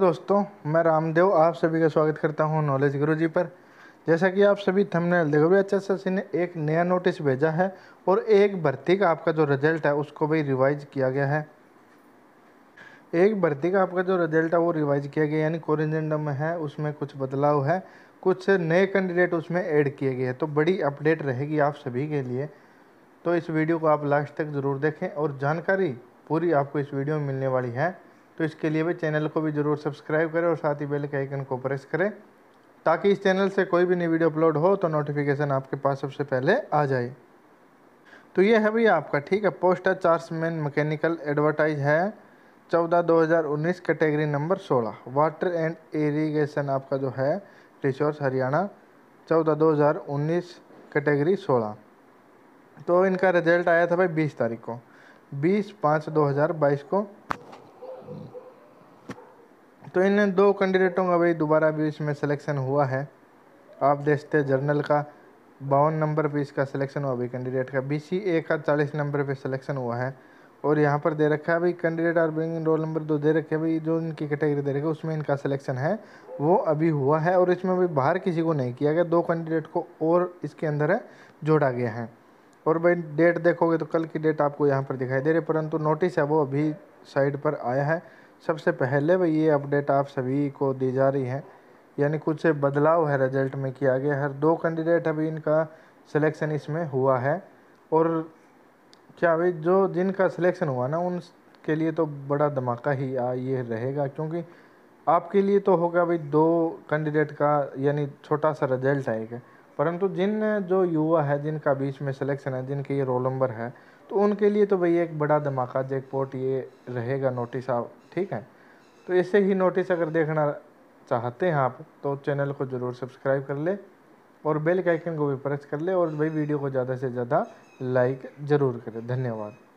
दोस्तों मैं रामदेव आप सभी का स्वागत करता हूं नॉलेज गुरु जी पर जैसा कि आप सभी थंबनेल देखो भी एच एस ने एक नया नोटिस भेजा है और एक भर्ती का आपका जो रिजल्ट है उसको भी रिवाइज किया गया है एक भर्ती का आपका जो रिजल्ट है वो रिवाइज किया गया यानी कोरिजेंडम है उसमें कुछ बदलाव है कुछ नए कैंडिडेट उसमें ऐड किए गए हैं तो बड़ी अपडेट रहेगी आप सभी के लिए तो इस वीडियो को आप लास्ट तक ज़रूर देखें और जानकारी पूरी आपको इस वीडियो में मिलने वाली है तो इसके लिए भी चैनल को भी ज़रूर सब्सक्राइब करें और साथ ही बेल के आइकन को प्रेस करें ताकि इस चैनल से कोई भी नई वीडियो अपलोड हो तो नोटिफिकेशन आपके पास सबसे पहले आ जाए तो ये है भैया आपका ठीक है पोस्टर है चार्समैन मैकेनिकल एडवर्टाइज है चौदह दो हज़ार उन्नीस कैटेगरी नंबर सोलह वाटर एंड इरीगेशन आपका जो है रिसोर्स हरियाणा चौदह दो हज़ार उन्नीस कैटेगरी सोलह तो इनका रिजल्ट आया था भाई बीस तारीख को बीस पाँच दो हज़ार बाईस को तो इन दो कैंडिडेटों का भाई दोबारा भी इसमें सिलेक्शन हुआ है आप देखते जर्नल का बावन नंबर पे इसका सिलेक्शन हुआ भाई कैंडिडेट का बी सी ए का चालीस नंबर पे सिलेक्शन हुआ है और यहाँ पर दे रखा है भाई कैंडिडेट और बिंग रोल नंबर दो दे रखे भाई जो इनकी कैटेगरी दे रखी है उसमें इनका सिलेक्शन है वो अभी हुआ है और इसमें भी बाहर किसी को नहीं किया गया दो कैंडिडेट को और इसके अंदर जोड़ा गया है और भाई डेट देखोगे तो कल की डेट आपको यहाँ पर दिखाई दे रही है परंतु नोटिस है वो अभी साइट पर आया है सबसे पहले वह ये अपडेट आप सभी को दी जा रही है यानी कुछ बदलाव है रिजल्ट में किया गया हर दो कैंडिडेट अभी इनका सिलेक्शन इसमें हुआ है और क्या भाई जो जिनका सिलेक्शन हुआ ना उनके लिए तो बड़ा धमाका ही आ ये रहेगा क्योंकि आपके लिए तो होगा भाई दो कैंडिडेट का यानी छोटा सा रिजल्ट आएगा परंतु जिन जो युवा है जिनका बीच में सिलेक्शन है जिनके ये रोल नंबर है तो उनके लिए तो भैया एक बड़ा धमाका जैकपॉट ये रहेगा नोटिस आप ठीक है तो ऐसे ही नोटिस अगर देखना चाहते हैं आप तो चैनल को ज़रूर सब्सक्राइब कर ले और बेल के आइकन को भी प्रेस कर ले और भाई वीडियो को ज़्यादा से ज़्यादा लाइक ज़रूर करें धन्यवाद